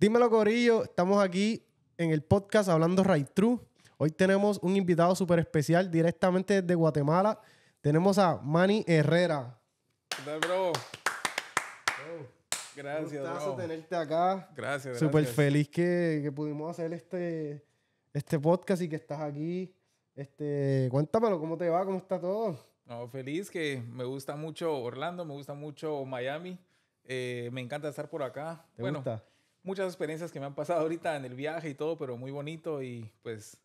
Dímelo, Corillo. Estamos aquí en el podcast hablando Right True. Hoy tenemos un invitado súper especial directamente desde Guatemala. Tenemos a Manny Herrera. ¿Qué tal, bro? Gracias, Un gustazo tenerte acá. Gracias, Súper feliz que, pudimos hacer este, este podcast y que estás aquí. Este, cuéntamelo, ¿cómo te va? ¿Cómo está todo? No, feliz que me gusta mucho Orlando, me gusta mucho Miami. Eh, me encanta estar por acá. ¿Te bueno, gusta? muchas experiencias que me han pasado ahorita en el viaje y todo, pero muy bonito y pues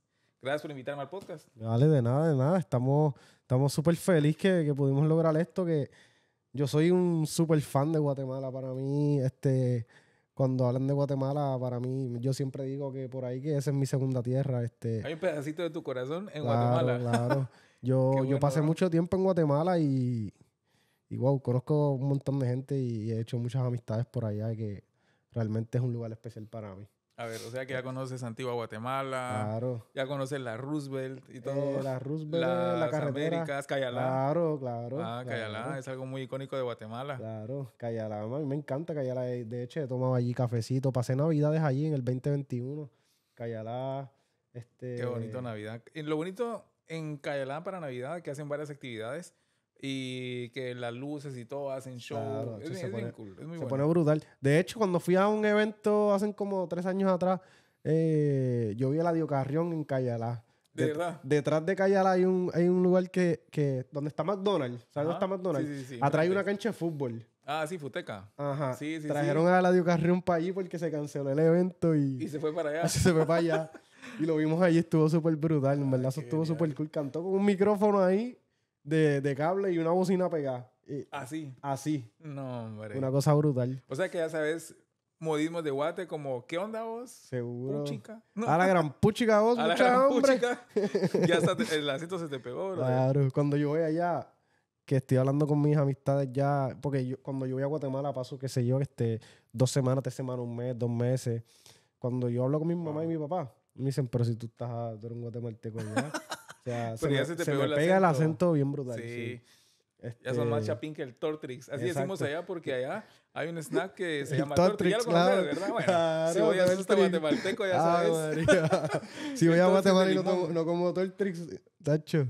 gracias por invitarme al podcast. Vale, de nada, de nada. Estamos estamos súper felices que, que, pudimos lograr esto, que yo soy un súper fan de Guatemala. Para mí, este, cuando hablan de Guatemala, para mí, yo siempre digo que por ahí que esa es mi segunda tierra. Este, Hay un pedacito de tu corazón en Guatemala. Claro, Yo, yo pasé mucho tiempo en Guatemala y, y wow, conozco un montón de gente y he hecho muchas amistades por allá que realmente es un lugar especial para mí. A ver, o sea que ya conoces Antigua Guatemala. Claro. Ya conoces la Roosevelt y todo. Eh, la Roosevelt, las la carretera. Américas, Cayalá. Claro, claro. Ah, Cayalá es algo muy icónico de Guatemala. Claro, Cayalá. A mí me encanta Cayalá. De hecho, he tomado allí cafecito. Pasé Navidades allí en el 2021. Cayalá. Este... Qué bonito Navidad. Lo bonito en Cayalá para Navidad que hacen varias actividades y que las luces y todo hacen show. se pone, brutal. De hecho, cuando fui a un evento hace como tres años atrás, eh, yo vi a la Diocarrión en Cayalá. Detrás de Cayalá hay un, hay un lugar que, que donde está McDonald's. ¿Sabes dónde está McDonald's? Sí, hay una cancha de fútbol. Ah, sí, Futeca. Ajá. Trajeron a la Diocarrión para ahí porque se canceló el evento y... se fue para allá. y lo vimos ahí, estuvo súper brutal. En verdad, estuvo súper cool. Cantó con un micrófono ahí de, cable y una bocina pegada. Y, así. Así. No, hombre. Una cosa brutal. O sea que ya sabes, modismos de guate como ¿qué onda vos? Seguro. Puchica. A la gran puchica vos, a la ya está, el lacito se te pegó, bro. Claro, cuando yo voy allá, que estoy hablando con mis amistades ya, porque yo, cuando yo voy a Guatemala paso, qué sé yo, este, dos semanas, tres semanas, un mes, dos meses. Cuando yo hablo con mi mamá y mi papá, me dicen, pero si tú estás, en Guatemala un guatemalteco Pues se, me, pega el acento bien brutal. Sí. Ya son más este, chapín que el Tortrix. Así decimos allá porque allá hay un snack que se llama Tortrix. Ya lo ¿verdad? Bueno, claro, este ah, si voy a este guatemalteco, ya sabes. si voy a Guatemala y no, como, Tortrix, tacho.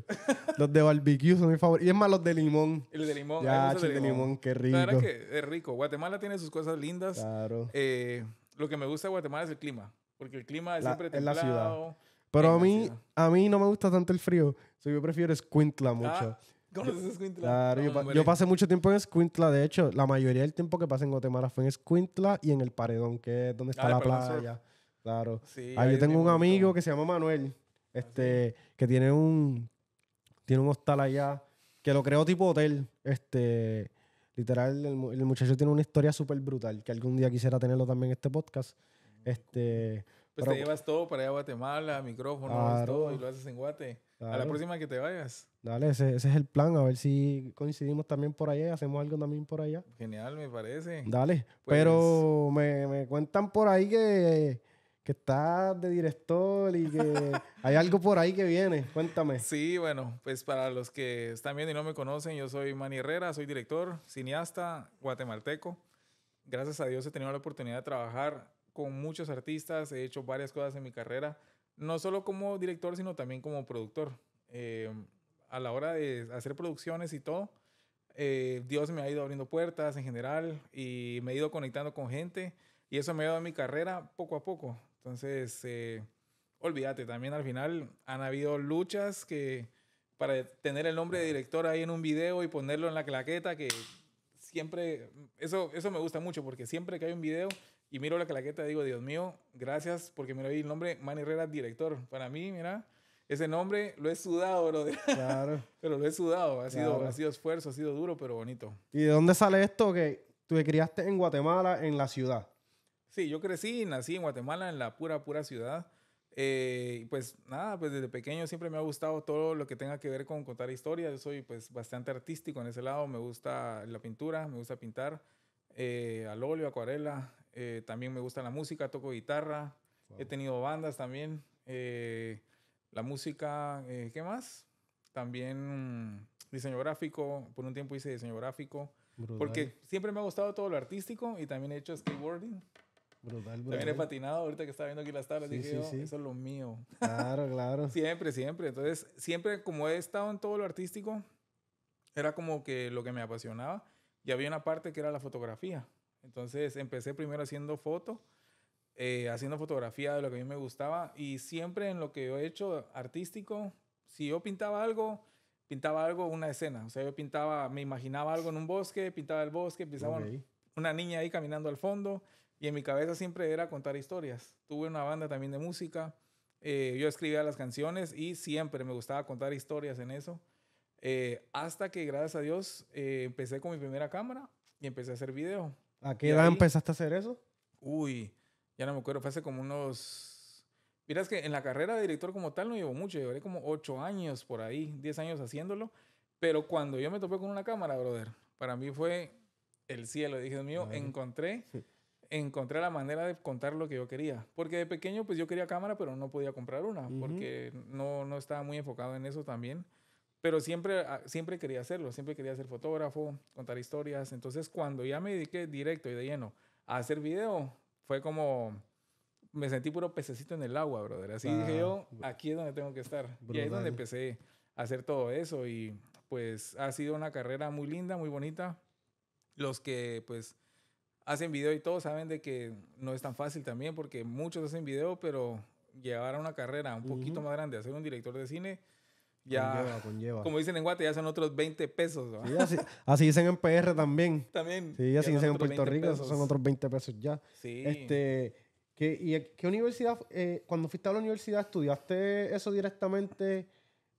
los de barbecue son mi favoritos. Y es más, los de limón. el de limón. Ya, de, limón. qué rico. La que es rico. Guatemala tiene sus cosas lindas. Claro. Eh, lo que me gusta de Guatemala es el clima. Porque el clima es siempre templado. Es la ciudad. Pero a mí, a mí no me gusta tanto el frío. So, yo prefiero Escuintla ah, mucho. ¿Conoces Claro, ah, yo, pasé mucho tiempo en Escuintla. De hecho, la mayoría del tiempo que pasé en Guatemala fue en Escuintla y en el Paredón, que es donde está ah, la playa. Claro. Ahí yo tengo un amigo que se llama Manuel, este, que tiene un, tiene un hostal allá, que lo creó tipo hotel. Este, literal, el, el muchacho tiene una historia súper brutal, que algún día quisiera tenerlo también en este podcast. Este, pues te llevas todo para allá a Guatemala, micrófono todo, y lo haces en Guate. A la próxima que te vayas. Dale, ese, es el plan, a ver si coincidimos también por allá, hacemos algo también por allá. Genial, me parece. Dale, pues pero me, me, cuentan por ahí que, que estás de director y que hay algo por ahí que viene, cuéntame. Sí, bueno, pues para los que están viendo y no me conocen, yo soy Manny Herrera, soy director, cineasta, guatemalteco. Gracias a Dios he tenido la oportunidad de trabajar con muchos artistas, he hecho varias cosas en mi carrera, no solo como director, sino también como productor. Eh, a la hora de hacer producciones y todo, eh, Dios me ha ido abriendo puertas en general y me he ido conectando con gente y eso me ha dado mi carrera poco a poco. Entonces, eh, olvídate, también al final han habido luchas que para tener el nombre de director ahí en un video y ponerlo en la claqueta, que siempre, eso, eso me gusta mucho porque siempre que hay un video y miro la claqueta y digo, Dios mío, gracias, porque me ahí el nombre, Manny Herrera, director. Para mí, mira, ese nombre lo he sudado, Claro. pero lo he sudado. Ha, sido, ha sido esfuerzo, ha sido duro, pero bonito. ¿Y de dónde sale esto? Que tú te criaste en Guatemala, en la ciudad. Sí, yo crecí y nací en Guatemala, en la pura, pura ciudad. Eh, pues nada, pues desde pequeño siempre me ha gustado todo lo que tenga que ver con contar historias. Yo soy pues bastante artístico en ese lado. Me gusta la pintura, me gusta pintar eh, al óleo, acuarela, eh, también me gusta la música, toco guitarra. He tenido bandas también. Eh, la música, eh, ¿qué más? También mm, diseño gráfico. Por un tiempo hice diseño gráfico. Porque siempre me ha gustado todo lo artístico y también he hecho skateboarding. Brutal, brutal. También he patinado. Ahorita que estaba viendo aquí las tablas, dije, eso es lo mío. Claro, claro. siempre, siempre. Entonces, siempre como he estado en todo lo artístico, era como que lo que me apasionaba. Y había una parte que era la fotografía. Entonces empecé primero haciendo foto, eh, haciendo fotografía de lo que a mí me gustaba y siempre en lo que yo he hecho artístico, si yo pintaba algo, pintaba algo, una escena. O sea, yo pintaba, me imaginaba algo en un bosque, pintaba el bosque, pintaba una niña ahí caminando al fondo y en mi cabeza siempre era contar historias. Tuve una banda también de música, eh, yo escribía las canciones y siempre me gustaba contar historias en eso. Eh, hasta que, gracias a Dios, empecé con mi primera cámara y empecé a hacer video. ¿A qué edad empezaste a hacer eso? Uy, ya no me acuerdo, fue hace como unos... Mira, es que en la carrera de director como tal no llevo mucho, llevaré como ocho años por ahí, 10 años haciéndolo, pero cuando yo me topé con una cámara, brother, para mí fue el cielo, dije, Dios mío, encontré... encontré la manera de contar lo que yo quería. Porque de pequeño, pues yo quería cámara, pero no podía comprar una, porque no, no estaba muy enfocado en eso también. Pero siempre, ah, siempre quería hacerlo, siempre quería ser fotógrafo, contar historias. Entonces, cuando ya me dediqué directo y de lleno a hacer video, fue como, me sentí puro pececito en el agua, brother. Así dije ah, yo, aquí es donde tengo que estar. Y ahí es donde empecé a hacer todo eso. Y pues ha sido una carrera muy linda, muy bonita. Los que pues hacen video y todo saben de que no es tan fácil también porque muchos hacen video, pero llevar a una carrera un poquito más grande, hacer un director de cine, ya, conlleva, como dicen en Guate, ya son otros 20 pesos. así, dicen en PR también. También. Sí, así dicen en Puerto Rico, esos son otros 20 pesos ya. Sí. Este, ¿qué, ¿Y qué universidad, eh, cuando fuiste a la universidad, estudiaste eso directamente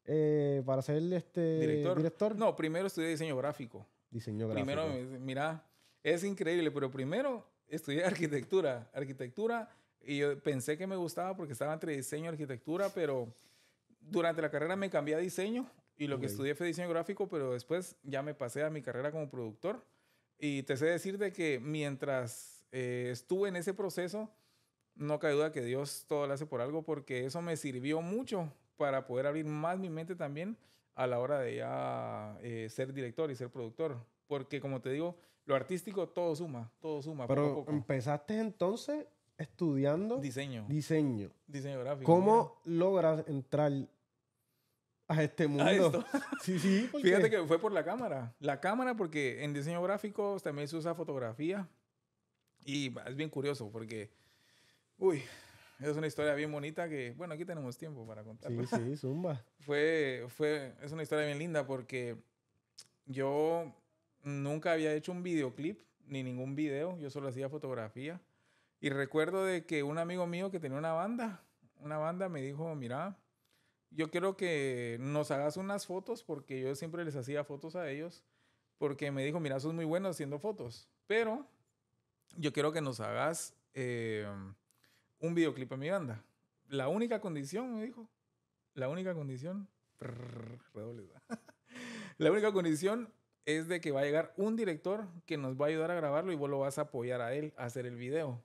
eh, para ser este, ¿Director? director? No, primero estudié diseño gráfico. Diseño gráfico. Primero, mira, es increíble, pero primero estudié arquitectura. Arquitectura, y yo pensé que me gustaba porque estaba entre diseño y arquitectura, pero durante la carrera me cambié a diseño y lo que estudié fue diseño gráfico, pero después ya me pasé a mi carrera como productor. Y te sé decir de que mientras eh, estuve en ese proceso, no cae duda que Dios todo lo hace por algo, porque eso me sirvió mucho para poder abrir más mi mente también a la hora de ya eh, ser director y ser productor. Porque como te digo, lo artístico todo suma, todo suma. Pero empezaste entonces estudiando diseño. Diseño. Diseño gráfico. ¿Cómo logras entrar a este mundo. Sí, sí. Fíjate que fue por la cámara. La cámara, porque en diseño gráfico también se usa fotografía. Y es bien curioso porque, uy, es una historia bien bonita que, bueno, aquí tenemos tiempo para contar Sí, sí, zumba. fue, fue, es una historia bien linda porque yo nunca había hecho un videoclip ni ningún video, yo solo hacía fotografía. Y recuerdo de que un amigo mío que tenía una banda, una banda me dijo, mira, yo quiero que nos hagas unas fotos porque yo siempre les hacía fotos a ellos porque me dijo, mira, sos muy bueno haciendo fotos, pero yo quiero que nos hagas eh, un videoclip a mi banda. La única condición, me dijo, la única condición, la única condición es de que va a llegar un director que nos va a ayudar a grabarlo y vos lo vas a apoyar a él a hacer el video.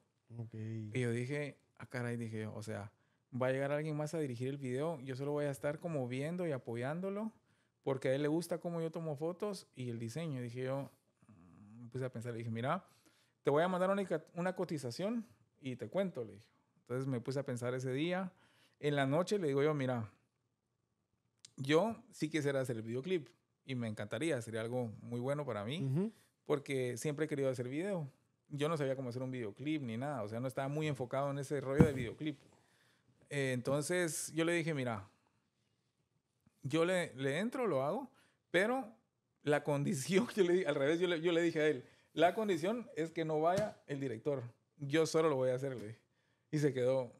Y yo dije, a ah, caray, dije, o sea, va a llegar alguien más a dirigir el video, yo solo voy a estar como viendo y apoyándolo, porque a él le gusta cómo yo tomo fotos y el diseño. Dije yo, mm, me puse a pensar, le dije, mira, te voy a mandar una, cotización y te cuento, le dije. Entonces me puse a pensar ese día. En la noche le digo yo, mira, yo sí quisiera hacer el videoclip y me encantaría, sería algo muy bueno para mí, porque siempre he querido hacer video. Yo no sabía cómo hacer un videoclip ni nada, o sea, no estaba muy enfocado en ese rollo de videoclip. Eh, entonces yo le dije, mira, yo le, entro, lo hago, pero la condición, que le, al revés, yo le, dije a él, la condición es que no vaya el director. Yo solo lo voy a hacer, le dije. Y se quedó.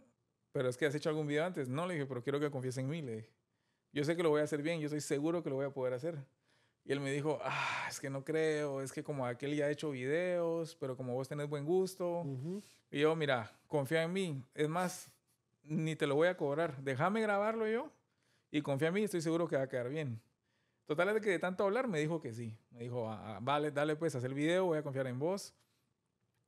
Pero es que has hecho algún video antes. No, le dije, pero quiero que confíes en mí, le dije. Yo sé que lo voy a hacer bien, yo estoy seguro que lo voy a poder hacer. Y él me dijo, ah, es que no creo, es que como aquel ya ha hecho videos, pero como vos tenés buen gusto. Y yo, mira, confía en mí. Es más, ni te lo voy a cobrar. Déjame grabarlo yo y confía en mí, estoy seguro que va a quedar bien. Total, de que de tanto hablar me dijo que sí. Me dijo, ah, ah, vale, dale pues, haz el video, voy a confiar en vos.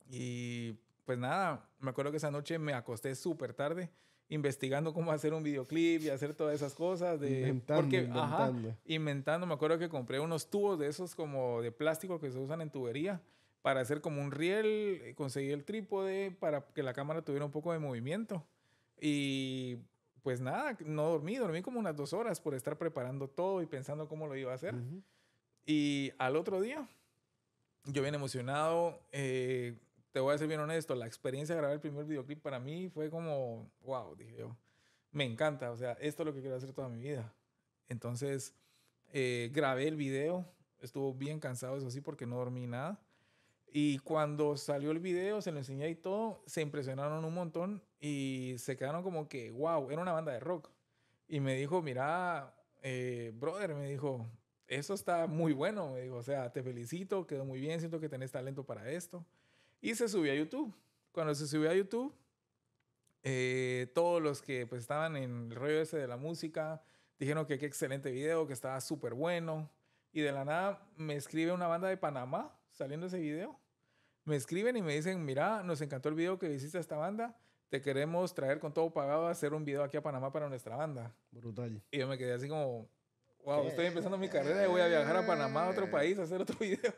Y pues nada, me acuerdo que esa noche me acosté súper tarde investigando cómo hacer un videoclip y hacer todas esas cosas. De, inventando, porque, inventando. inventando. Me acuerdo que compré unos tubos de esos como de plástico que se usan en tubería para hacer como un riel. Eh, conseguí el trípode para que la cámara tuviera un poco de movimiento. Y pues nada, no dormí, dormí como unas dos horas por estar preparando todo y pensando cómo lo iba a hacer. Y al otro día, yo bien emocionado, eh, te voy a ser bien honesto, la experiencia de grabar el primer videoclip para mí fue como, wow, dije me encanta, o sea, esto es lo que quiero hacer toda mi vida. Entonces, eh, grabé el video, estuvo bien cansado, eso sí, porque no dormí nada. Y cuando salió el video, se lo enseñé y todo, se impresionaron un montón y se quedaron como que, wow, era una banda de rock. Y me dijo, mira, eh, brother, me dijo, eso está muy bueno, me dijo, o sea, te felicito, quedó muy bien, siento que tenés talento para esto. Y se subió a YouTube. Cuando se subió a YouTube, eh, todos los que pues, estaban en el rollo ese de la música dijeron que qué excelente video, que estaba súper bueno. Y de la nada me escribe una banda de Panamá saliendo ese video me escriben y me dicen, mira, nos encantó el video que hiciste a esta banda, te queremos traer con todo pagado a hacer un video aquí a Panamá para nuestra banda. Brutal. Y yo me quedé así como, wow, estoy empezando mi carrera y voy a viajar a Panamá, a otro país, a hacer otro video.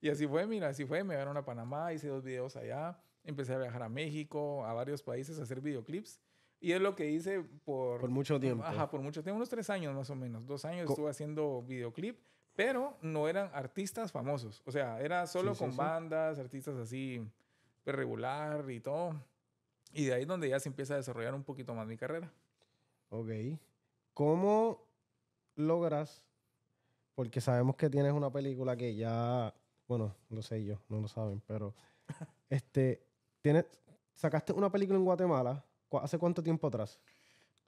Y así fue, mira, así fue, me llevaron a Panamá, hice dos videos allá, empecé a viajar a México, a varios países a hacer videoclips. Y es lo que hice por... Por mucho tiempo. Ajá, por mucho tiempo, unos tres años más o menos, dos años estuve haciendo videoclip pero no eran artistas famosos. O sea, era solo con bandas, artistas así pues, regular y todo. Y de ahí es donde ya se empieza a desarrollar un poquito más mi carrera. Ok. ¿Cómo logras? Porque sabemos que tienes una película que ya, bueno, no sé yo, no lo saben, pero este, tienes, sacaste una película en Guatemala. ¿Hace cuánto tiempo atrás?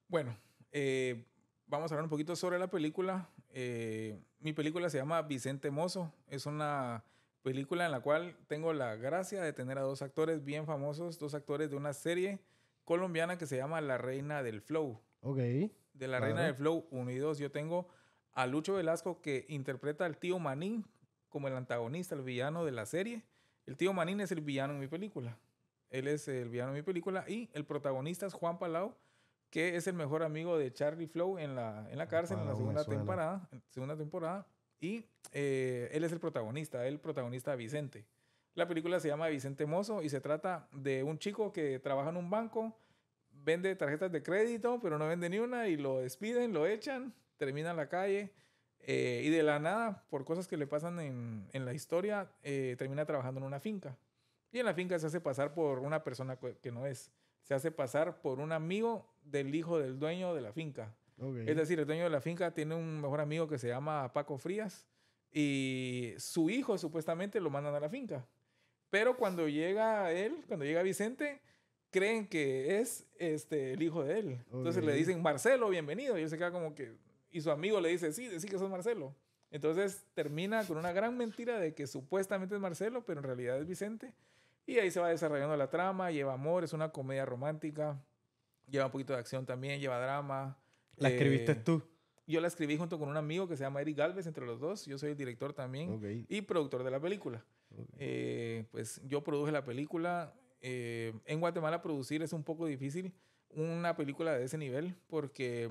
Bueno, eh, vamos a hablar un poquito sobre la película. Eh, mi película se llama Vicente Mozo. Es una película en la cual tengo la gracia de tener a dos actores bien famosos, dos actores de una serie colombiana que se llama La Reina del Flow. Ok. De La Reina del Flow 1 y 2. Yo tengo a Lucho Velasco que interpreta al tío Manín como el antagonista, el villano de la serie. El tío Manín es el villano en mi película. Él es el villano en mi película y el protagonista es Juan Palau que es el mejor amigo de Charlie Flow en la, en la cárcel, en la segunda temporada, segunda temporada. Y eh, él es el protagonista, el protagonista Vicente. La película se llama Vicente Mozo y se trata de un chico que trabaja en un banco, vende tarjetas de crédito, pero no vende ni una y lo despiden, lo echan, termina en la calle eh, y de la nada, por cosas que le pasan en, la historia, eh, termina trabajando en una finca. Y en la finca se hace pasar por una persona que no es se hace pasar por un amigo del hijo del dueño de la finca. Es decir, el dueño de la finca tiene un mejor amigo que se llama Paco Frías y su hijo supuestamente lo mandan a la finca. Pero cuando llega él, cuando llega Vicente, creen que es este, el hijo de él. Entonces le dicen, Marcelo, bienvenido. Y se queda como que... Y su amigo le dice, sí, sí que sos Marcelo. Entonces termina con una gran mentira de que supuestamente es Marcelo, pero en realidad es Vicente. Y ahí se va desarrollando la trama, lleva amor, es una comedia romántica, lleva un poquito de acción también, lleva drama. ¿La eh, escribiste tú? Yo la escribí junto con un amigo que se llama Eric Galvez, entre los dos. Yo soy el director también y productor de la película. Eh, pues yo produje la película. Eh, en Guatemala producir es un poco difícil una película de ese nivel porque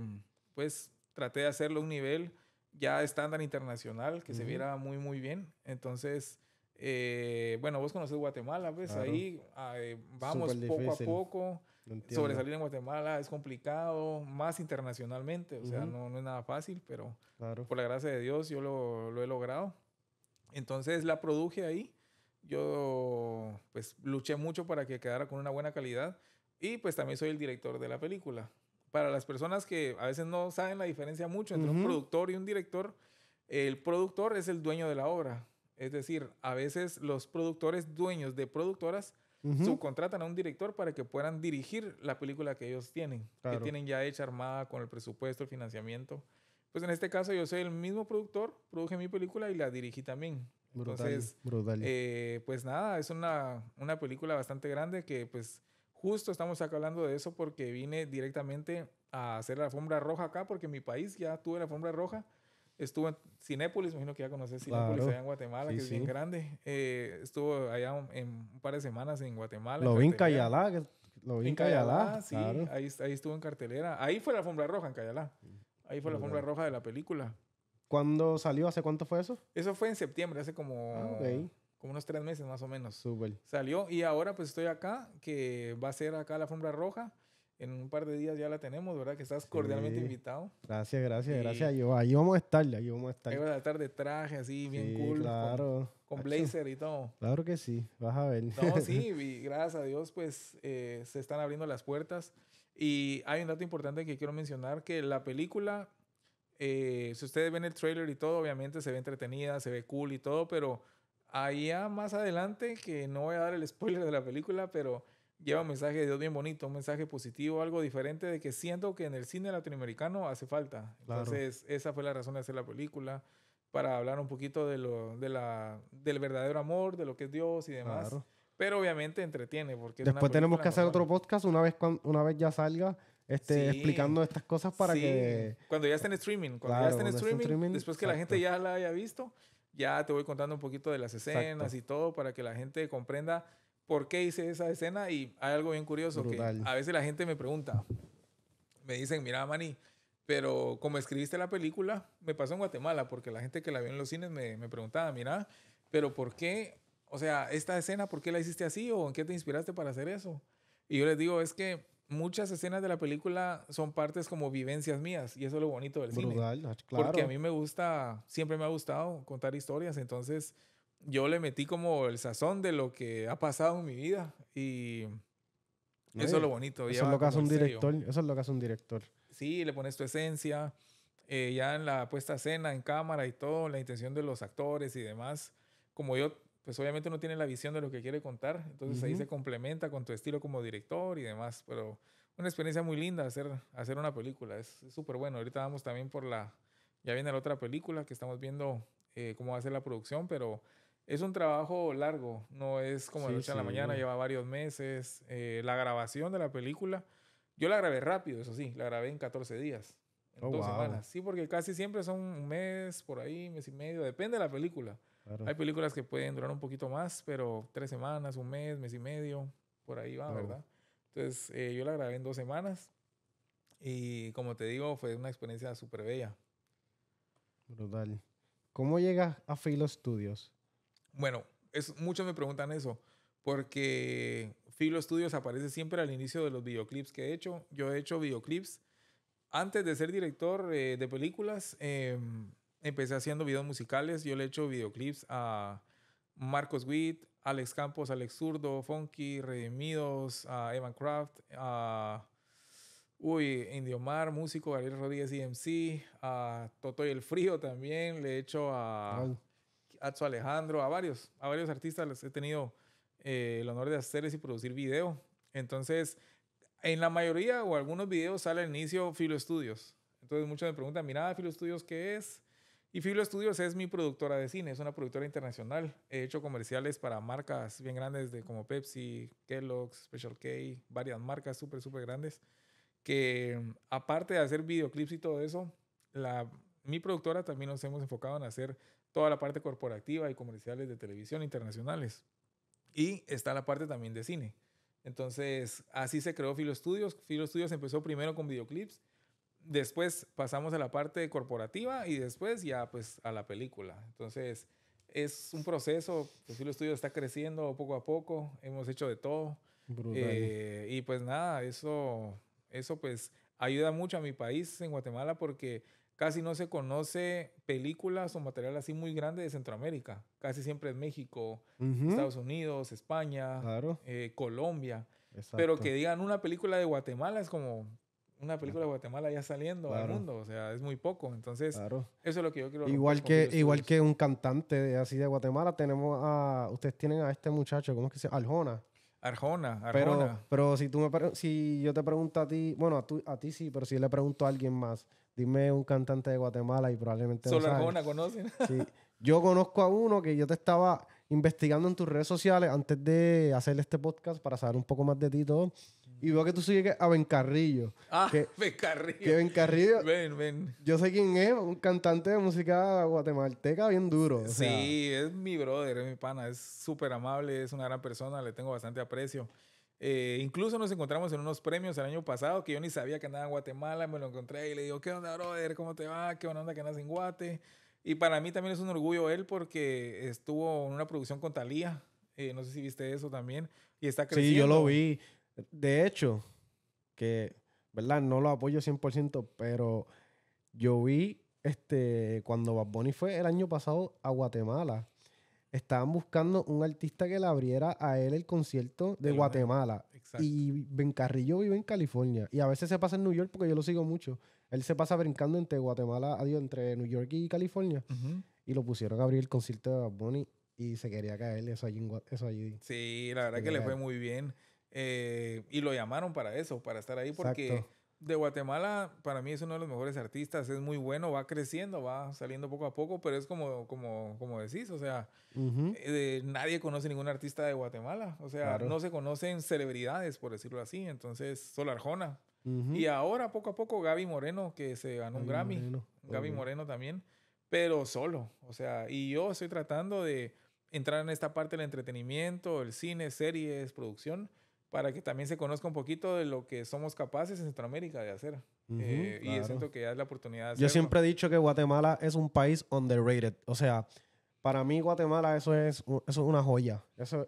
pues traté de hacerlo a un nivel ya estándar internacional que se viera muy muy bien. Entonces eh, bueno, vos conoces Guatemala, pues ahí vamos poco a poco. Sobresalir en Guatemala es complicado, más internacionalmente, o sea, no, es nada fácil, pero por la gracia de Dios yo lo, he logrado. Entonces la produje ahí, yo pues luché mucho para que quedara con una buena calidad y pues también soy el director de la película. Para las personas que a veces no saben la diferencia mucho entre un productor y un director, el productor es el dueño de la obra, es decir, a veces los productores dueños de productoras subcontratan a un director para que puedan dirigir la película que ellos tienen, que tienen ya hecha armada con el presupuesto, el financiamiento. Pues en este caso yo soy el mismo productor, produje mi película y la dirigí también. Brutal, Entonces, eh, pues nada, es una, una película bastante grande que pues justo estamos acá hablando de eso porque vine directamente a hacer la alfombra roja acá porque mi país ya tuve la alfombra roja Estuvo en Cinépolis, imagino que ya conoces Cinépolis allá en Guatemala, que es bien grande. Eh, estuvo allá un, en un par de semanas en Guatemala. Lo vi en Cayalá. lo vi en sí. Ahí, estuvo en cartelera. Ahí fue la alfombra roja en Cayalá. Ahí fue la alfombra roja de la película. ¿Cuándo salió? ¿Hace cuánto fue eso? Eso fue en septiembre, hace como, ah, como unos tres meses más o menos. Súper. Salió y ahora pues estoy acá, que va a ser acá la alfombra roja en un par de días ya la tenemos, ¿verdad? Que estás cordialmente invitado. Gracias, gracias, gracias. Yo, ahí vamos a estar, ahí vamos a estar. Ahí vas a estar de traje así, bien cool. Claro. Con, blazer y todo. Claro que sí, vas a ver. No, sí, gracias a Dios, pues eh, se están abriendo las puertas. Y hay un dato importante que quiero mencionar, que la película, eh, si ustedes ven el trailer y todo, obviamente se ve entretenida, se ve cool y todo, pero allá más adelante, que no voy a dar el spoiler de la película, pero lleva un mensaje de Dios bien bonito, un mensaje positivo, algo diferente de que siento que en el cine latinoamericano hace falta. Entonces, esa fue la razón de hacer la película, para hablar un poquito de lo, de la, del verdadero amor, de lo que es Dios y demás. Pero obviamente entretiene, porque... Después tenemos que hacer otro podcast una vez, una vez ya salga. Este, explicando estas cosas para que... Cuando ya esté en streaming, cuando ya en streaming, después que la gente ya la haya visto, ya te voy contando un poquito de las escenas y todo para que la gente comprenda por qué hice esa escena y hay algo bien curioso que a veces la gente me pregunta, me dicen, mira, Mani, pero como escribiste la película, me pasó en Guatemala, porque la gente que la vio en los cines me, me preguntaba, mira, pero ¿por qué? O sea, esta escena, ¿por qué la hiciste así o en qué te inspiraste para hacer eso? Y yo les digo, es que muchas escenas de la película son partes como vivencias mías y eso es lo bonito del cine. Ah, claro. Porque a mí me gusta, siempre me ha gustado contar historias, entonces yo le metí como el sazón de lo que ha pasado en mi vida y eso es lo bonito. Eso es lo que hace un director. Eso es lo que hace un director. Sí, le pones tu esencia. Eh, ya en la puesta a escena, en cámara y todo, la intención de los actores y demás. Como yo, pues obviamente no tiene la visión de lo que quiere contar, entonces ahí se complementa con tu estilo como director y demás. Pero una experiencia muy linda hacer, hacer una película, es súper bueno. Ahorita vamos también por la. Ya viene la otra película que estamos viendo eh, cómo va a ser la producción, pero es un trabajo largo, no es como de noche la mañana, lleva varios meses. Eh, la grabación de la película, yo la grabé rápido, eso sí, la grabé en 14 días, en oh, dos semanas. Sí, porque casi siempre son un mes, por ahí, mes y medio, depende de la película. Hay películas que pueden durar un poquito más, pero tres semanas, un mes, mes y medio, por ahí va, ¿verdad? Entonces, eh, yo la grabé en dos semanas y como te digo, fue una experiencia súper bella. Brutal. ¿Cómo llega a Filo Studios? Bueno, es, muchos me preguntan eso, porque Filo Studios aparece siempre al inicio de los videoclips que he hecho. Yo he hecho videoclips. Antes de ser director eh, de películas, eh, empecé haciendo videos musicales. Yo le he hecho videoclips a Marcos Witt, Alex Campos, Alex Zurdo, Funky, Redimidos, a Evan Craft, a Uy, Indiomar, músico, Gabriel Rodríguez, EMC, a Toto y el Frío también, le he hecho a, Atzo Alejandro, a varios, a varios artistas les he tenido eh, el honor de hacerles y producir video. Entonces, en la mayoría o algunos videos sale al inicio Filo Estudios. Entonces muchos me preguntan, mira, Filo Estudios, ¿qué es? Y Filo Estudios es mi productora de cine, es una productora internacional. He hecho comerciales para marcas bien grandes de como Pepsi, Kellogg's, Special K, varias marcas súper, súper grandes. Que aparte de hacer videoclips y todo eso, la, mi productora también nos hemos enfocado en hacer toda la parte corporativa y comerciales de televisión internacionales. Y está la parte también de cine. Entonces, así se creó Filo Studios. Filo Studios empezó primero con videoclips, después pasamos a la parte corporativa y después ya pues a la película. Entonces, es un proceso, Filo Studios está creciendo poco a poco, hemos hecho de todo. Eh, y pues nada, eso, eso pues ayuda mucho a mi país en Guatemala porque Casi no se conoce películas o material así muy grande de Centroamérica. Casi siempre es México, Estados Unidos, España, eh, Colombia. Pero que digan una película de Guatemala es como una película de Guatemala ya saliendo al mundo, o sea, es muy poco, entonces eso es lo que yo quiero. Igual que igual que un cantante así de Guatemala tenemos a ustedes tienen a este muchacho, ¿cómo es que se llama? Arjona. Arjona, Arjona. Pero, si tú me si yo te pregunto a ti, bueno, a, a ti sí, pero si le pregunto a alguien más, Dime un cantante de Guatemala y probablemente. Solo Arjona conocen. sí. Yo conozco a uno que yo te estaba investigando en tus redes sociales antes de hacer este podcast para saber un poco más de ti y todo. Y veo que tú sigues a Ben Carrillo. Ah, que, ¿Qué Ben Carrillo? Ben, Ben. Yo sé quién es, un cantante de música guatemalteca bien duro. Sí, es mi brother, es mi pana. Es súper amable, es una gran persona, le tengo bastante aprecio. Eh, incluso nos encontramos en unos premios el año pasado que yo ni sabía que andaba en Guatemala, me lo encontré y le digo, ¿qué onda, brother? ¿Cómo te va? ¿Qué onda que andas en Guate? Y para mí también es un orgullo él porque estuvo en una producción con Talía, eh, no sé si viste eso también, y está creciendo. Sí, yo lo vi. De hecho, que, ¿verdad? No lo apoyo 100%, pero yo vi este, cuando Bad Bunny fue el año pasado a Guatemala estaban buscando un artista que le abriera a él el concierto de, Guatemala. Y Ben Carrillo vive en California. Y a veces se pasa en New York porque yo lo sigo mucho. Él se pasa brincando entre Guatemala, adiós, entre New York y California. Y lo pusieron a abrir el concierto de Bad Bunny y se quería caer eso allí. Sí, la verdad que le fue muy bien. Eh, y lo llamaron para eso, para estar ahí porque de Guatemala, para mí es uno de los mejores artistas, es muy bueno, va creciendo, va saliendo poco a poco, pero es como, como, como decís, o sea, eh, nadie conoce ningún artista de Guatemala, o sea, no se conocen celebridades, por decirlo así, entonces, solo Arjona. Y ahora, poco a poco, Gaby Moreno, que se ganó un Grammy, Gaby Moreno también, pero solo, o sea, y yo estoy tratando de entrar en esta parte del entretenimiento, el cine, series, producción, para que también se conozca un poquito de lo que somos capaces en Centroamérica de hacer. eh, Y siento que ya es la oportunidad de hacerlo. Yo siempre he dicho que Guatemala es un país underrated. O sea, para mí Guatemala eso es, una joya. Eso, o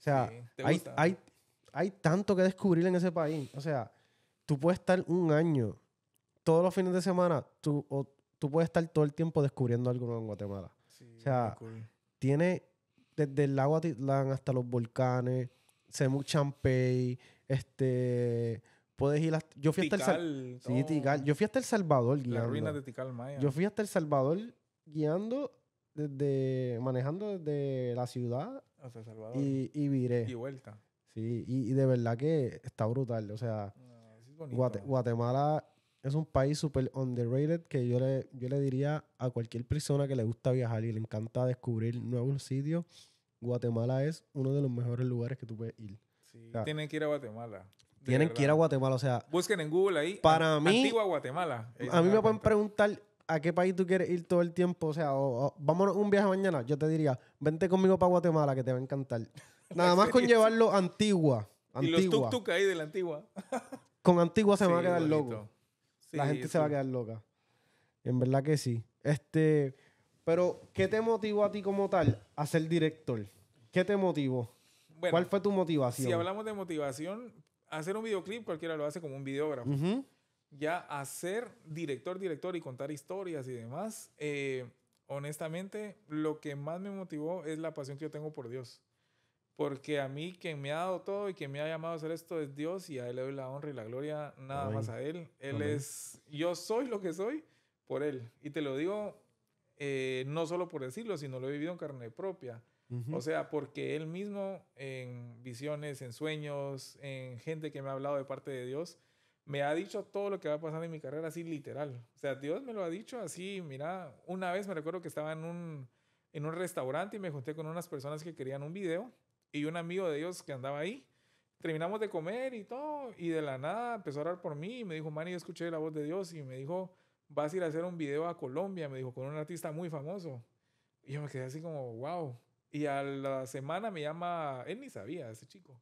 sea, hay, hay, tanto que descubrir en ese país. O sea, tú puedes estar un año, todos los fines de semana, tú, o, tú puedes estar todo el tiempo descubriendo algo en Guatemala. o sea, tiene desde el lago Atitlán hasta los volcanes, Semu Champey, este... Puedes ir hasta... Yo fui hasta el... Oh. Yo fui hasta El Salvador guiando. Yo fui hasta El Salvador guiando desde... Manejando desde la ciudad. El Salvador. Y, y viré. Y vuelta. Sí, y, de verdad que está brutal. O sea, ah, Guatemala es un país súper underrated que yo le, yo le diría a cualquier persona que le gusta viajar y le encanta descubrir nuevos sitios Guatemala es uno de los mejores lugares que tú puedes ir. tienen que ir a Guatemala. Tienen que ir a Guatemala, o sea... Busquen en Google ahí. Para mí... Antigua Guatemala. A mí me pueden preguntar a qué país tú quieres ir todo el tiempo, o sea, vamos un viaje mañana, yo te diría, vente conmigo para Guatemala, que te va a encantar. Nada más con llevarlo antigua. antigua. Y los tuk-tuk ahí de la antigua. con antigua se va a quedar loco. la gente se va a quedar loca. En verdad que sí. Este, pero, ¿qué te motivó a ti como tal a ser director? ¿Qué te motivó? ¿Cuál fue tu motivación? Si hablamos de motivación, hacer un videoclip cualquiera lo hace como un videógrafo. Ya hacer director, director y contar historias y demás, eh, honestamente, lo que más me motivó es la pasión que yo tengo por Dios. Porque a mí quien me ha dado todo y quien me ha llamado a hacer esto es Dios y a Él le doy la honra y la gloria, nada más a Él. Él es, yo soy lo que soy por Él. Y te lo digo eh, no solo por decirlo, sino lo he vivido en carne propia. O sea, porque él mismo en visiones, en sueños, en gente que me ha hablado de parte de Dios, me ha dicho todo lo que va pasando en mi carrera así literal. O sea, Dios me lo ha dicho así, mira, una vez me recuerdo que estaba en un, en un restaurante y me junté con unas personas que querían un video y un amigo de Dios que andaba ahí. Terminamos de comer y todo y de la nada empezó a orar por mí y me dijo, Manny, yo escuché la voz de Dios y me dijo, vas a ir a hacer un video a Colombia, me dijo, con un artista muy famoso. Y yo me quedé así como, wow. Y a la semana me llama, él ni sabía, ese chico,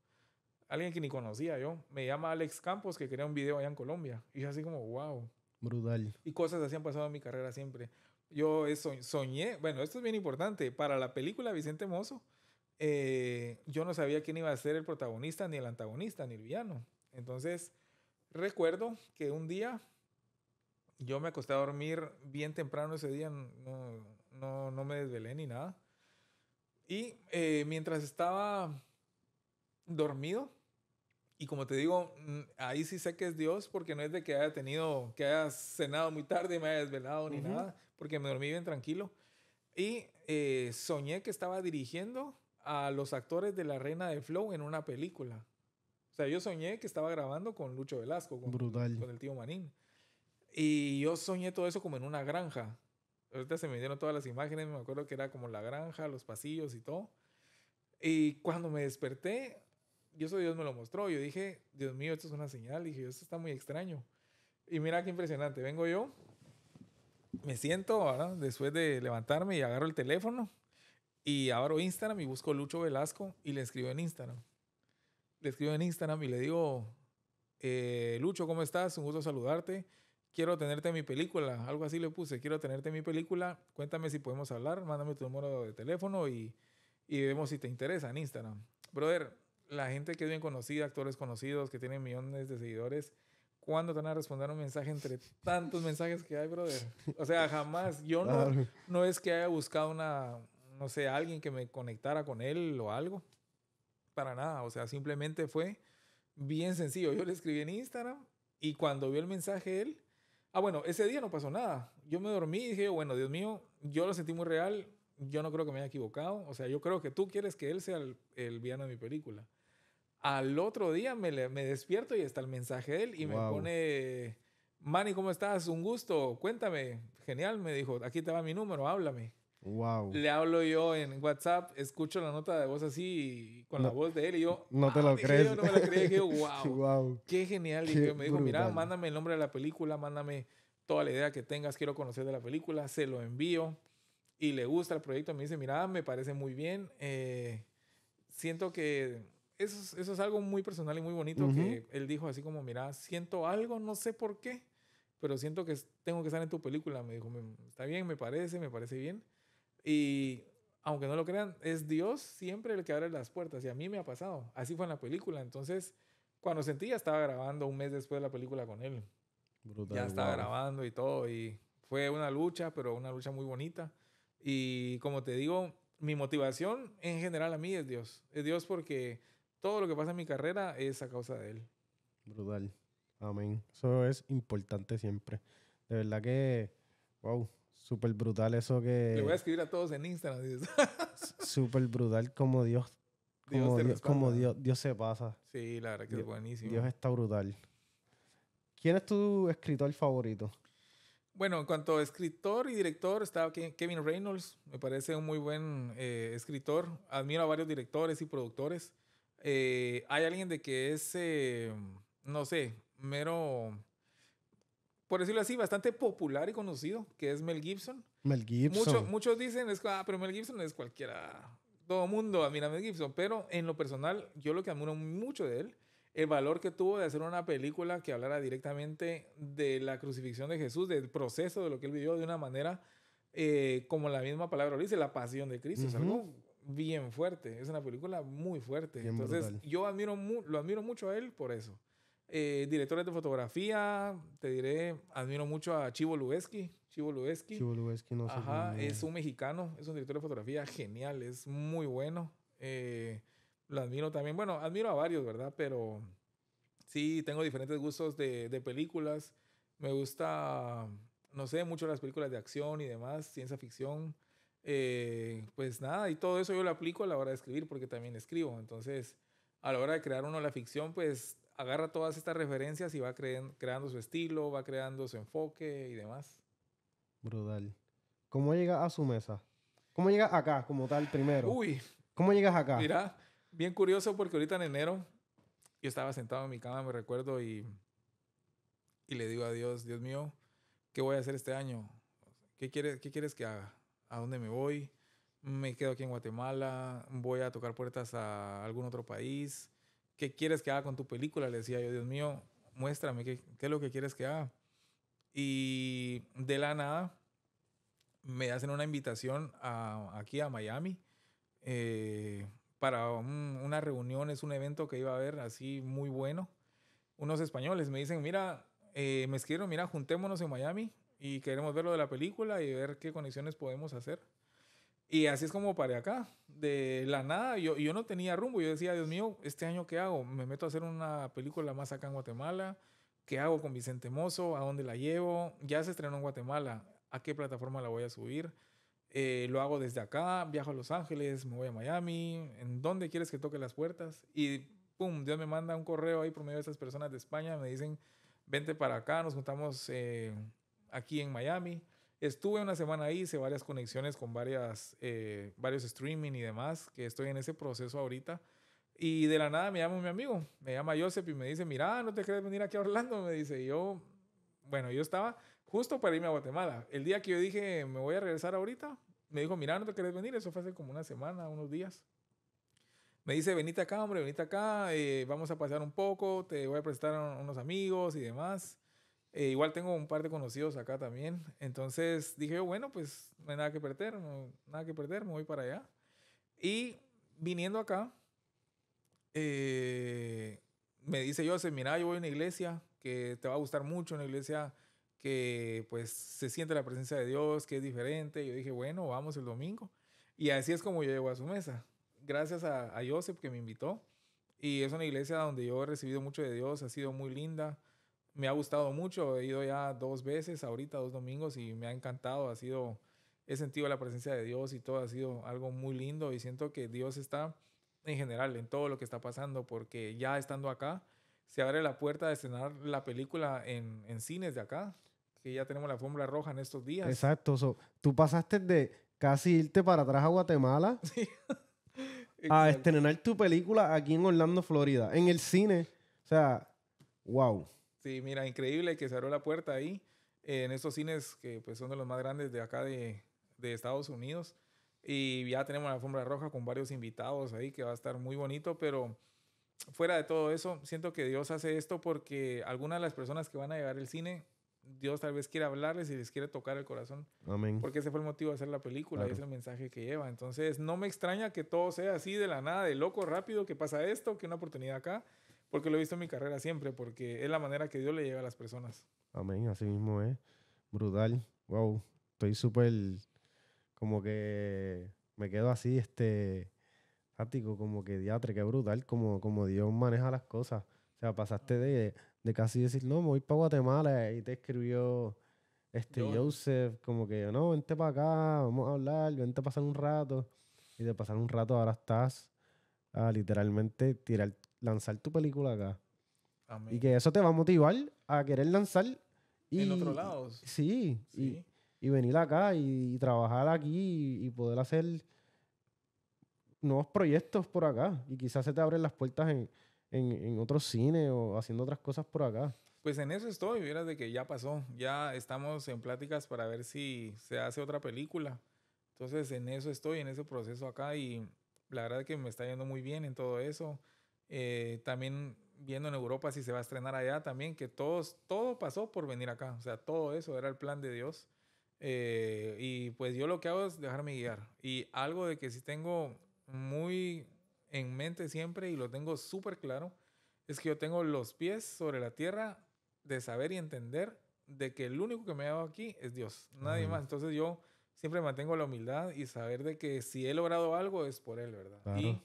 alguien que ni conocía yo, me llama Alex Campos que quería un video allá en Colombia. Y yo así como, wow. Brutal. Y cosas así han pasado en mi carrera siempre. Yo soñé, bueno, esto es bien importante, para la película Vicente Mozo, eh, yo no sabía quién iba a ser el protagonista, ni el antagonista, ni el villano. Entonces, recuerdo que un día yo me acosté a dormir bien temprano ese día, no, no, no me desvelé ni nada. Y eh, mientras estaba dormido, y como te digo, mm, ahí sí sé que es Dios, porque no es de que haya tenido, que haya cenado muy tarde y me haya desvelado ni nada, porque me dormí bien tranquilo. Y eh, soñé que estaba dirigiendo a los actores de La Reina de Flow en una película. O sea, yo soñé que estaba grabando con Lucho Velasco, con, con el tío manín Y yo soñé todo eso como en una granja. Ahorita se me dieron todas las imágenes, me acuerdo que era como la granja, los pasillos y todo. Y cuando me desperté, yo soy Dios me lo mostró. Yo dije, Dios mío, esto es una señal. Dije, esto está muy extraño. Y mira qué impresionante. Vengo yo, me siento, ¿verdad? Después de levantarme y agarro el teléfono y abro Instagram y busco Lucho Velasco y le escribo en Instagram. Le escribo en Instagram y le digo, eh, Lucho, ¿cómo estás? Un gusto saludarte quiero tenerte en mi película, algo así le puse, quiero tenerte en mi película, cuéntame si podemos hablar, mándame tu número de teléfono y, y vemos si te interesa en Instagram. Brother, la gente que es bien conocida, actores conocidos, que tienen millones de seguidores, ¿cuándo te van a responder un mensaje entre tantos mensajes que hay, brother? O sea, jamás. Yo no, no es que haya buscado una, no sé, alguien que me conectara con él o algo. Para nada. O sea, simplemente fue bien sencillo. Yo le escribí en Instagram y cuando vio el mensaje él, Ah, bueno, ese día no pasó nada. Yo me dormí y dije, bueno, Dios mío, yo lo sentí muy real, yo no creo que me haya equivocado. O sea, yo creo que tú quieres que él sea el, villano de mi película. Al otro día me, despierto y está el mensaje de él y me pone, Manny, ¿cómo estás? Un gusto, cuéntame. Genial, me dijo, aquí te va mi número, háblame. Le hablo yo en WhatsApp, escucho la nota de voz así, con la voz de él, y yo. No te lo crees. Yo no me la creí, wow, Qué genial. y me dijo, mira, mándame el nombre de la película, mándame toda la idea que tengas, quiero conocer de la película, se lo envío y le gusta el proyecto. Me dice, mira, me parece muy bien. Eh, siento que eso es, algo muy personal y muy bonito que él dijo así como, mira, siento algo, no sé por qué, pero siento que tengo que estar en tu película. Me dijo, está bien, me parece, me parece bien. Y aunque no lo crean, es Dios siempre el que abre las puertas. Y a mí me ha pasado. Así fue en la película. Entonces, cuando sentí, ya estaba grabando un mes después de la película con él. Brutal, ya estaba grabando y todo. Y fue una lucha, pero una lucha muy bonita. Y como te digo, mi motivación en general a mí es Dios. Es Dios porque todo lo que pasa en mi carrera es a causa de Él. Brutal. Amén. Eso es importante siempre. De verdad que, wow, Súper brutal eso que... Le voy a escribir a todos en Instagram. Súper brutal como Dios. como, Dios, Dios, se pasa. Sí, la verdad que es buenísimo. Dios está brutal. ¿Quién es tu escritor favorito? Bueno, en cuanto a escritor y director, está Kevin Reynolds. Me parece un muy buen eh, escritor. Admiro a varios directores y productores. Eh, hay alguien de que es, eh, no sé, mero por decirlo así, bastante popular y conocido, que es Mel Gibson. Mel Gibson. muchos dicen, es, ah, pero Mel Gibson es cualquiera. Todo mundo admira a Mel Gibson, pero en lo personal, yo lo que admiro mucho de él, el valor que tuvo de hacer una película que hablara directamente de la crucifixión de Jesús, del proceso de lo que él vivió de una manera, eh, como la misma palabra lo dice, la pasión de Cristo. Es algo bien fuerte, es una película muy fuerte. Entonces, yo admiro lo admiro mucho a él por eso. Eh, directores de fotografía, te diré, admiro mucho a Chivo Lubeski. Chivo Lubeski. Chivo Lubeski, no sé. Ajá, es un mexicano, es un director de fotografía genial, es muy bueno. Eh, lo admiro también. Bueno, admiro a varios, ¿verdad? Pero sí, tengo diferentes gustos de, películas. Me gusta, no sé, mucho las películas de acción y demás, ciencia ficción. Eh, pues nada, y todo eso yo lo aplico a la hora de escribir, porque también escribo. Entonces, a la hora de crear uno la ficción, pues agarra todas estas referencias y va creando su estilo, va creando su enfoque y demás. Brutal. ¿Cómo llega a su mesa? ¿Cómo llega acá como tal primero? Uy. ¿Cómo llegas acá? Mira, bien curioso porque ahorita en enero yo estaba sentado en mi cama, me recuerdo, y, y le digo a Dios, Dios mío, ¿qué voy a hacer este año? ¿Qué quieres, qué quieres que haga? ¿A dónde me voy? ¿Me quedo aquí en Guatemala? ¿Voy a tocar puertas a algún otro país? ¿qué quieres que haga con tu película? Le decía yo, Dios mío, muéstrame qué, qué es lo que quieres que haga. Y de la nada me hacen una invitación a, aquí a Miami eh, para una reunión, es un evento que iba a haber así muy bueno. Unos españoles me dicen, mira, eh, me escribieron, mira, juntémonos en Miami y queremos ver lo de la película y ver qué conexiones podemos hacer. Y así es como paré acá, de la nada. Yo, yo no tenía rumbo. Yo decía, Dios mío, ¿este año qué hago? ¿Me meto a hacer una película más acá en Guatemala? ¿Qué hago con Vicente Mozo? ¿A dónde la llevo? Ya se estrenó en Guatemala. ¿A qué plataforma la voy a subir? Eh, lo hago desde acá, viajo a Los Ángeles, me voy a Miami, ¿en dónde quieres que toque las puertas? Y pum, Dios me manda un correo ahí por medio de esas personas de España, me dicen, vente para acá, nos juntamos eh, aquí en Miami. Estuve una semana ahí, hice varias conexiones con varias, eh, varios streaming y demás, que estoy en ese proceso ahorita. Y de la nada me llama mi amigo, me llama Joseph y me dice, mira, ¿no te querés venir aquí a Orlando? Me dice, yo, bueno, yo estaba justo para irme a Guatemala. El día que yo dije, me voy a regresar ahorita, me dijo, mira, ¿no te querés venir? Eso fue hace como una semana, unos días. Me dice, venite acá, hombre, venite acá, eh, vamos a pasear un poco, te voy a prestar unos amigos y demás. Eh, igual tengo un par de conocidos acá también. Entonces dije yo, bueno, pues no hay nada que perder, nada que perder, me voy para allá. Y viniendo acá, eh, me dice Joseph, mira, yo voy a una iglesia que te va a gustar mucho, una iglesia que pues se siente la presencia de Dios, que es diferente. Yo dije, bueno, vamos el domingo. Y así es como yo llego a su mesa. Gracias a, a Joseph que me invitó. Y es una iglesia donde yo he recibido mucho de Dios, ha sido muy linda me ha gustado mucho, he ido ya dos veces, ahorita dos domingos, y me ha encantado, ha sido, he sentido la presencia de Dios y todo ha sido algo muy lindo y siento que Dios está en general en todo lo que está pasando, porque ya estando acá, se abre la puerta de estrenar la película en, en cines de acá, que ya tenemos la fórmula roja en estos días. Exacto, tú pasaste de casi irte para atrás a Guatemala. a estrenar tu película aquí en Orlando, Florida, en el cine. O sea, wow. Sí, mira, increíble que se abrió la puerta ahí, en estos cines que pues, son de los más grandes de acá de, de Estados Unidos. Y ya tenemos la alfombra roja con varios invitados ahí, que va a estar muy bonito, pero fuera de todo eso, siento que Dios hace esto porque algunas de las personas que van a llegar al cine, Dios tal vez quiere hablarles y les quiere tocar el corazón. Amén. Porque ese fue el motivo de hacer la película y es el mensaje que lleva. Entonces, no me extraña que todo sea así de la nada, de loco, rápido, que pasa esto, que una oportunidad acá. Porque lo he visto en mi carrera siempre, porque es la manera que Dios le llega a las personas. Amén, así mismo es. Brutal. Wow. Estoy súper como que me quedo así, este, ático, como que diatre, brutal, como, como Dios maneja las cosas. O sea, pasaste de, casi decir, no, me voy para Guatemala y te escribió este Joseph, como que, no, vente para acá, vamos a hablar, vente a pasar un rato. Y de pasar un rato ahora estás a literalmente tirar, lanzar tu película acá. Y que eso te va a motivar a querer lanzar. Y, en otro lado? Sí, sí. Y, venir acá y, trabajar aquí y, poder hacer nuevos proyectos por acá. Y quizás se te abren las puertas en, en, en otros cines o haciendo otras cosas por acá. Pues en eso estoy, vieras de que ya pasó. Ya estamos en pláticas para ver si se hace otra película. Entonces en eso estoy, en ese proceso acá y la verdad es que me está yendo muy bien en todo eso. Eh, también viendo en Europa si se va a estrenar allá también, que todos, todo pasó por venir acá, o sea, todo eso era el plan de Dios. Eh, y pues yo lo que hago es dejarme guiar. Y algo de que sí tengo muy en mente siempre y lo tengo súper claro, es que yo tengo los pies sobre la tierra de saber y entender de que el único que me ha dado aquí es Dios, nadie más. Entonces yo siempre mantengo la humildad y saber de que si he logrado algo es por Él, ¿verdad? Y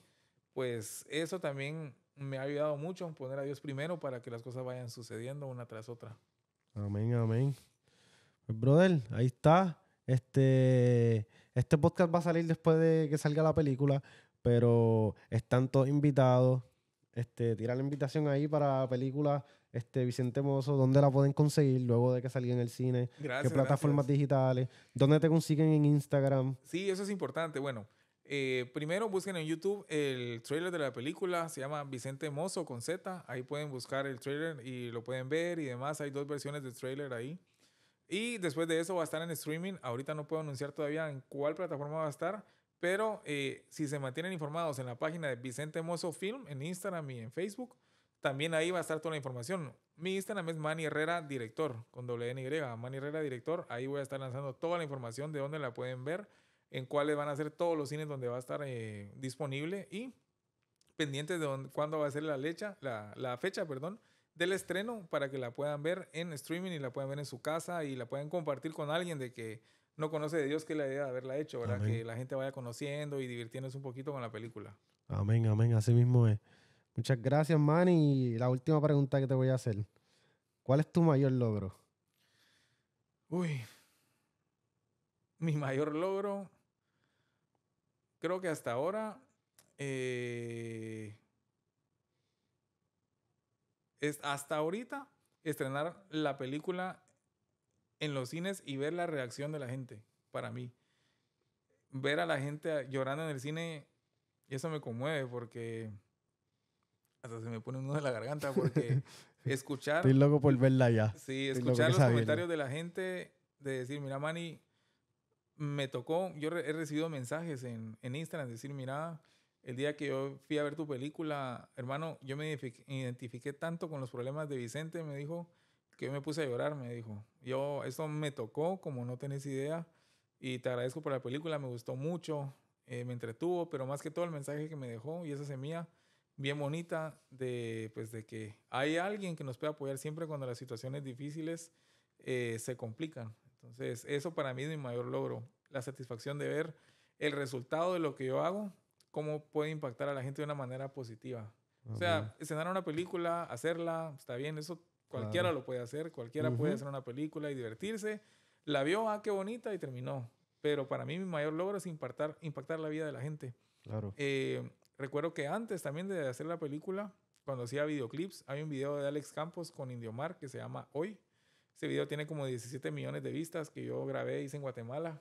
pues eso también me ha ayudado mucho en poner a Dios primero para que las cosas vayan sucediendo una tras otra. Amén, amén. Pues, brother, ahí está. Este, este podcast va a salir después de que salga la película, pero están todos invitados. Este, tira la invitación ahí para película. Este, Vicente Mozo, ¿dónde la pueden conseguir luego de que salga en el cine? ¿Qué plataformas digitales? ¿Dónde te consiguen en Instagram? Sí, eso es importante. Bueno, eh, primero busquen en YouTube el trailer de la película, se llama Vicente Mozo con Z, ahí pueden buscar el trailer y lo pueden ver y demás, hay dos versiones de trailer ahí. Y después de eso va a estar en streaming, ahorita no puedo anunciar todavía en cuál plataforma va a estar, pero eh, si se mantienen informados en la página de Vicente Mozo Film, en Instagram y en Facebook, también ahí va a estar toda la información. Mi Instagram es Manny Herrera Director, con doble N y. mani Herrera Director. Ahí voy a estar lanzando toda la información de dónde la pueden ver, en cuáles van a ser todos los cines donde va a estar eh, disponible y pendientes de cuándo va a ser la, la, fecha perdón, del estreno para que la puedan ver en streaming y la puedan ver en su casa y la puedan compartir con alguien de que no conoce de Dios que la idea de haberla hecho, ¿verdad? Que la gente vaya conociendo y divirtiéndose un poquito con la película. Amén, amén. Así mismo es. Muchas gracias, Manny. Y la última pregunta que te voy a hacer. ¿Cuál es tu mayor logro? Uy, mi mayor logro, creo que hasta ahora, eh, es hasta ahorita estrenar la película en los cines y ver la reacción de la gente, para mí. Ver a la gente llorando en el cine, eso me conmueve porque hasta se me pone un de en la garganta porque escuchar... Estoy loco por verla ya. Sí, escuchar los comentarios de la gente, de decir, mira, Manny, me tocó, yo he recibido mensajes en, en Instagram, de decir, mira, el día que yo fui a ver tu película, hermano, yo me identifiqué tanto con los problemas de Vicente, me dijo, que yo me puse a llorar, me dijo. Yo, eso me tocó, como no tenés idea, y te agradezco por la película, me gustó mucho, eh, me entretuvo, pero más que todo el mensaje que me dejó y esa semilla bien bonita de, pues, de que hay alguien que nos puede apoyar siempre cuando las situaciones difíciles eh, se complican. Entonces, eso para mí es mi mayor logro, la satisfacción de ver el resultado de lo que yo hago, cómo puede impactar a la gente de una manera positiva. O sea, escenar una película, hacerla, está bien, eso cualquiera lo puede hacer, cualquiera puede hacer una película y divertirse. La vio, ah, qué bonita, y terminó. Pero para mí mi mayor logro es impactar, impactar la vida de la gente. Claro. Eh, Recuerdo que antes también de hacer la película, cuando hacía videoclips, hay un video de Alex Campos con Indiomar que se llama Hoy. Este video tiene como 17 millones de vistas que yo grabé, hice en Guatemala.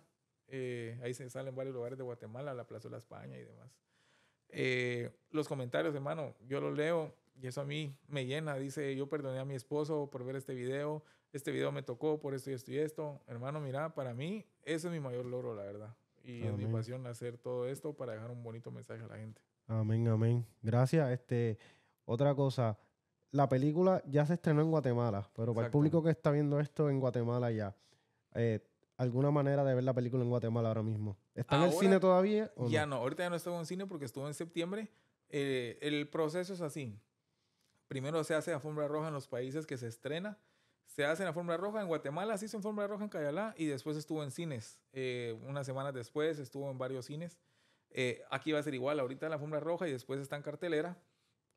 Eh, ahí se salen varios lugares de Guatemala, la Plaza de la España y demás. Eh, los comentarios, hermano, yo los leo y eso a mí me llena. Dice, yo perdoné a mi esposo por ver este video, este video me tocó por esto y esto esto. Hermano, mira, para mí ese es mi mayor logro, la verdad. Y mi pasión hacer todo esto para dejar un bonito mensaje a la gente. Amén, amén. Gracias. Este, otra cosa, la película ya se estrenó en Guatemala, pero para el público que está viendo esto en Guatemala ya, eh, alguna manera de ver la película en Guatemala ahora mismo. ¿Está en el cine todavía? ya no? ahorita ya no estuvo en cine porque estuvo en septiembre. Eh, el proceso es así. Primero se hace la fórmula roja en los países que se estrena. Se hace la fórmula roja en Guatemala, se hizo fórmula roja en Cayalá y después estuvo en cines. Eh, una unas semanas después estuvo en varios cines. Eh, aquí va a ser igual, ahorita la alfombra roja y después está en cartelera.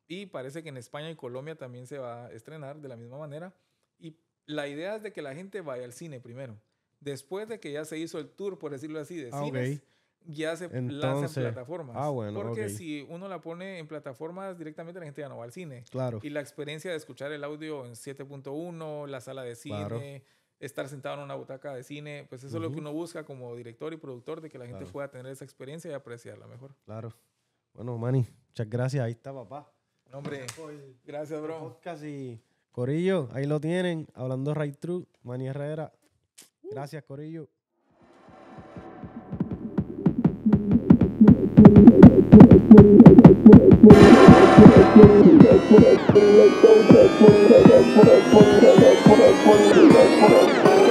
Y parece que en España y Colombia también se va a estrenar de la misma manera. Y la idea es de que la gente vaya al cine primero. Después de que ya se hizo el tour, por decirlo así, de ah, cines, ya se lanza en plataformas. Ah, Porque si uno la pone en plataformas directamente, la gente ya no va al cine. Claro. Y la experiencia de escuchar el audio en 7.1, la sala de cine estar sentado en una butaca de cine, pues eso es lo que uno busca como director y productor, de que la gente pueda tener esa experiencia y apreciarla mejor. Claro. Bueno, Manny, muchas gracias. Ahí está, papá. No, gracias, bro. Casi. y Corillo, ahí lo tienen. Hablando Right True, Manny Herrera. Gracias, Corillo. Thank you.